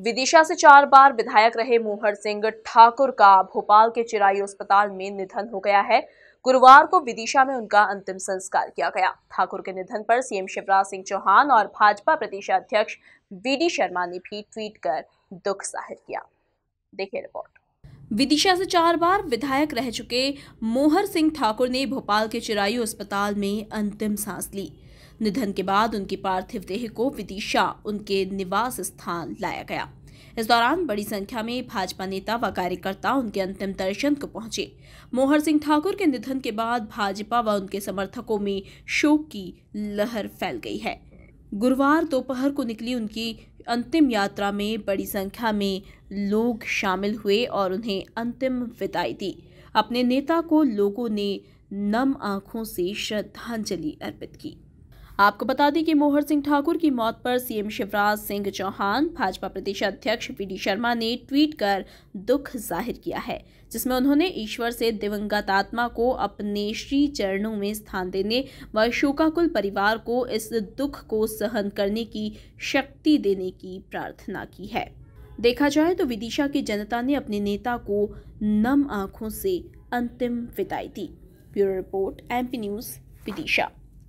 विदिशा से चार बार विधायक रहे मोहर सिंह ठाकुर का भोपाल के चिरायू अस्पताल में निधन हो गया है गुरुवार को विदिशा में उनका अंतिम संस्कार किया गया ठाकुर के निधन पर सीएम शिवराज सिंह चौहान और भाजपा प्रदेश अध्यक्ष डी शर्मा ने भी ट्वीट कर दुख जाहिर किया देखिए रिपोर्ट विदिशा से चार बार विधायक रह चुके मोहर सिंह ठाकुर ने भोपाल के चिरायू अस्पताल में अंतिम सांस ली निधन के बाद उनकी पार्थिव देह को विदिशा उनके निवास स्थान लाया गया इस दौरान बड़ी संख्या में भाजपा नेता व कार्यकर्ता उनके अंतिम दर्शन को पहुंचे मोहर सिंह ठाकुर के निधन के बाद भाजपा व उनके समर्थकों में शोक की लहर फैल गई है गुरुवार दोपहर को निकली उनकी अंतिम यात्रा में बड़ी संख्या में लोग शामिल हुए और उन्हें अंतिम विदाई दी अपने नेता को लोगों ने नम आंखों से श्रद्धांजलि अर्पित की आपको बता दें कि मोहर सिंह ठाकुर की मौत पर सीएम शिवराज सिंह चौहान भाजपा प्रदेश अध्यक्ष पी शर्मा ने ट्वीट कर दुख जाहिर किया है जिसमें उन्होंने ईश्वर से दिवंगत आत्मा को अपने श्री चरणों में स्थान देने व शोकाकुल परिवार को इस दुख को सहन करने की शक्ति देने की प्रार्थना की है देखा जाए तो विदिशा की जनता ने अपने नेता को नम आंखों से अंतिम विदाई दी bureau report MP news Vidisha